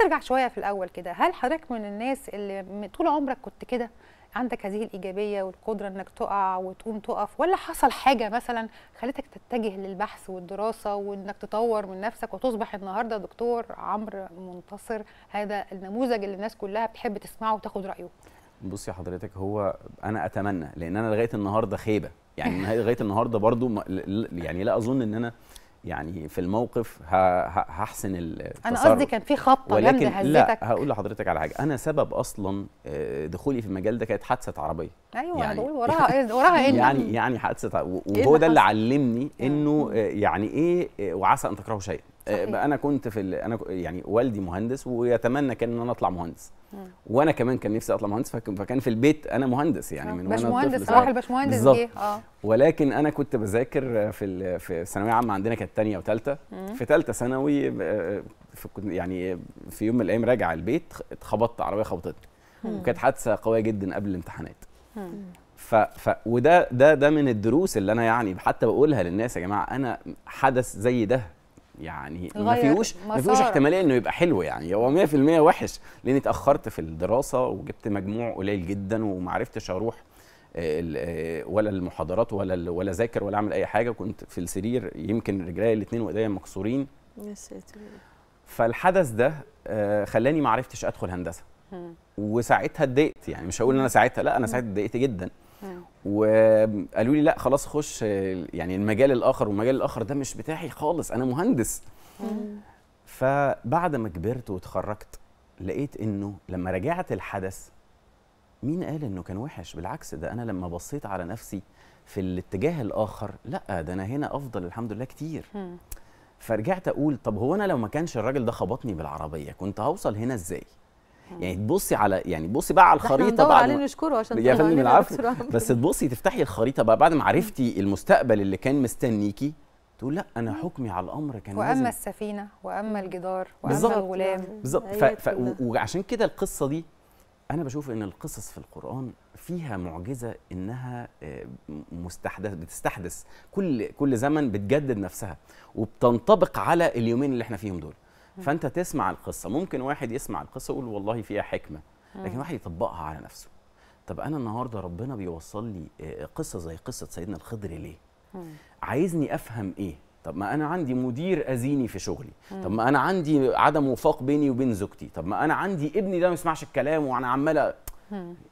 عايز ارجع شويه في الاول كده هل حضرتك من الناس اللي طول عمرك كنت كده عندك هذه الايجابيه والقدره انك تقع وتقوم تقف ولا حصل حاجه مثلا خلتك تتجه للبحث والدراسه وانك تطور من نفسك وتصبح النهارده دكتور عمرو منتصر هذا النموذج اللي الناس كلها بتحب تسمعه وتاخد رايه بصي حضرتك هو انا اتمنى لان انا لغايه النهارده خيبه يعني لغايه النهارده برضو يعني لا اظن ان انا يعني في الموقف هحسن التصرف انا قصدي كان في خبطه ولكن جامده هزتك لا هقول لحضرتك على حاجه انا سبب اصلا آه، دخولي في المجال ده كانت حادثه عربيه ايوه يعني بقول وراها ايه وراها ايه يعني يعني حادثه إيه وهو ده اللي علمني انه آه. آه، يعني ايه وعسى ان تكرهوا شيئا صحيح. انا كنت في انا يعني والدي مهندس ويتمنى كان ان انا اطلع مهندس مم. وانا كمان كان نفسي اطلع مهندس فكان في البيت انا مهندس يعني آه. من وانا مهندس راح الباشمهندس جه اه ولكن انا كنت بذاكر في في الثانويه عامه عندنا كانت ثانيه وثالثه في ثالثه ثانوي آه، يعني في يوم من الايام راجع البيت اتخبطت عربيه خبطتني وكانت حادثه قويه جدا قبل الامتحانات ف, ف وده ده ده من الدروس اللي انا يعني حتى بقولها للناس يا جماعه انا حدث زي ده يعني ما فيهوش ما فيهوش احتماليه انه يبقى حلو يعني هو 100% وحش لاني اتاخرت في الدراسه وجبت مجموع قليل جدا وما عرفتش اروح آه، آه، ولا المحاضرات ولا ولا ذاكر ولا اعمل اي حاجه كنت في السرير يمكن رجلي الاثنين وايديا مكسورين يا ساتر فالحدث ده آه، خلاني ما عرفتش ادخل هندسه وساعتها اتضايقت يعني مش هقول ان انا ساعتها لا انا ساعتها اتضايقت جدا وقالوا لي لا خلاص خش يعني المجال الاخر والمجال الاخر ده مش بتاعي خالص انا مهندس فبعد ما كبرت وتخرجت لقيت انه لما رجعت الحدث مين قال انه كان وحش بالعكس ده انا لما بصيت على نفسي في الاتجاه الاخر لا ده انا هنا افضل الحمد لله كتير فرجعت اقول طب هو انا لو ما كانش الراجل ده خبطني بالعربيه كنت هوصل هنا ازاي يعني تبصي على يعني بصي بقى على الخريطه بقى علينا نشكره عشان يا فندم العفو بس تبصي تفتحي الخريطه بقى بعد ما عرفتي المستقبل اللي كان مستنيكي تقول لا انا حكمي على الامر كان واما لازم. السفينه واما الجدار واما بالزبط. الغلام بالظبط وعشان كده القصه دي انا بشوف ان القصص في القران فيها معجزه انها آه، مستحدث بتستحدث كل كل زمن بتجدد نفسها وبتنطبق على اليومين اللي احنا فيهم دول فانت تسمع القصه ممكن واحد يسمع القصه يقول والله فيها حكمه لكن واحد يطبقها على نفسه طب انا النهارده ربنا بيوصل لي آه، آه، قصه زي قصه سيدنا الخضر ليه عايزني افهم ايه طب ما انا عندي مدير اذيني في شغلي طب ما انا عندي عدم وفاق بيني وبين زوجتي طب ما انا عندي ابني ده ما يسمعش الكلام وانا عماله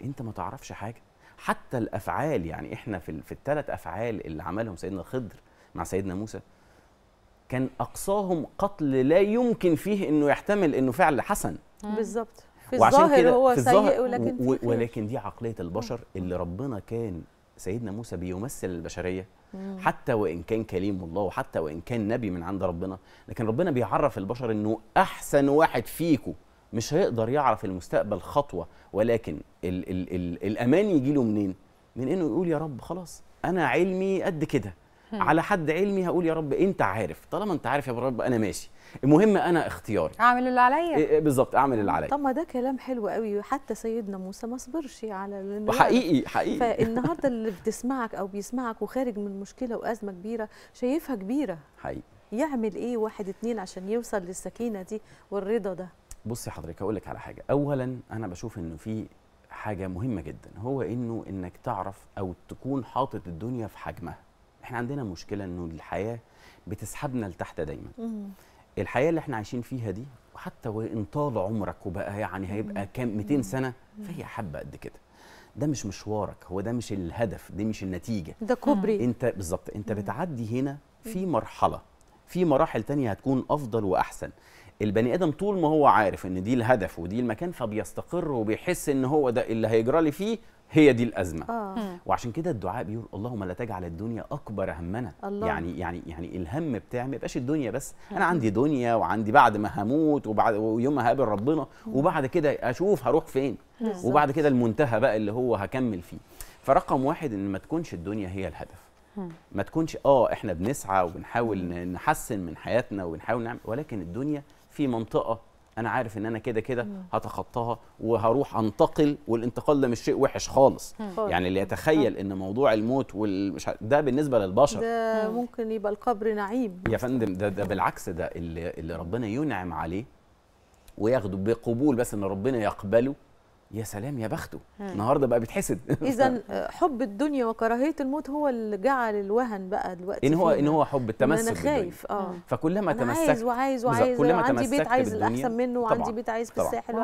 انت ما تعرفش حاجه حتى الافعال يعني احنا في في الثلاث افعال اللي عملهم سيدنا خضر مع سيدنا موسى كان اقصاهم قتل لا يمكن فيه انه يحتمل انه فعل حسن بالظبط في الظاهر هو في الظاهر سيء ولكن و... ولكن دي عقليه البشر اللي ربنا كان سيدنا موسى بيمثل البشريه مم. حتى وان كان كليم الله وحتى وان كان نبي من عند ربنا لكن ربنا بيعرف البشر انه احسن واحد فيكم مش هيقدر يعرف المستقبل خطوه ولكن ال ال ال الامان يجي له منين من انه يقول يا رب خلاص انا علمي قد كده على حد علمي هقول يا رب انت عارف طالما انت عارف يا رب انا ماشي المهم انا اختياري اعمل اللي عليا إيه, إيه، بالظبط اعمل اللي عليا طب ما ده كلام حلو قوي حتى سيدنا موسى ما صبرش على حقيقي حقيقي فالنهارده اللي بتسمعك او بيسمعك وخارج من مشكله وازمه كبيره شايفها كبيره حقيقي يعمل ايه واحد اتنين عشان يوصل للسكينه دي والرضا ده بصي حضرتك هقول لك على حاجه اولا انا بشوف انه في حاجه مهمه جدا هو انه انك تعرف او تكون حاطط الدنيا في حجمها احنا عندنا مشكله انه الحياه بتسحبنا لتحت دايما الحياه اللي احنا عايشين فيها دي حتى وان طال عمرك وبقى يعني هيبقى كام 200 سنه فهي حبه قد كده ده مش مشوارك هو ده مش الهدف دي مش النتيجه ده كوبري انت بالظبط انت بتعدي هنا في مرحله في مراحل تانية هتكون افضل واحسن البني ادم طول ما هو عارف ان دي الهدف ودي المكان فبيستقر وبيحس ان هو ده اللي هيجرى لي فيه هي دي الازمه آه. وعشان كده الدعاء بيقول اللهم لا تجعل الدنيا اكبر همنا الله. يعني يعني يعني الهم بتاعي ما يبقاش الدنيا بس انا عندي دنيا وعندي بعد ما هموت وبعد ويوم ما هقابل ربنا وبعد كده اشوف هروح فين وبعد كده المنتهى بقى اللي هو هكمل فيه فرقم واحد ان ما تكونش الدنيا هي الهدف ما تكونش اه احنا بنسعى وبنحاول نحسن من حياتنا وبنحاول نعمل ولكن الدنيا في منطقه انا عارف ان انا كده كده هتخطاها وهروح انتقل والانتقال ده مش شيء وحش خالص يعني اللي يتخيل ان موضوع الموت والمش ده بالنسبه للبشر ده ممكن يبقى القبر نعيم يا فندم ده, ده بالعكس ده اللي, اللي ربنا ينعم عليه وياخده بقبول بس ان ربنا يقبله يا سلام يا بخته النهارده بقى بيتحسد اذا آه، حب الدنيا وكراهيه الموت هو اللي جعل الوهن بقى دلوقتي ان هو ان هو حب التمسك انا خايف اه فكلما تمسكت عايز وعايز وعايز عندي بيت عايز الاحسن منه وعندي بيت عايز في الساحل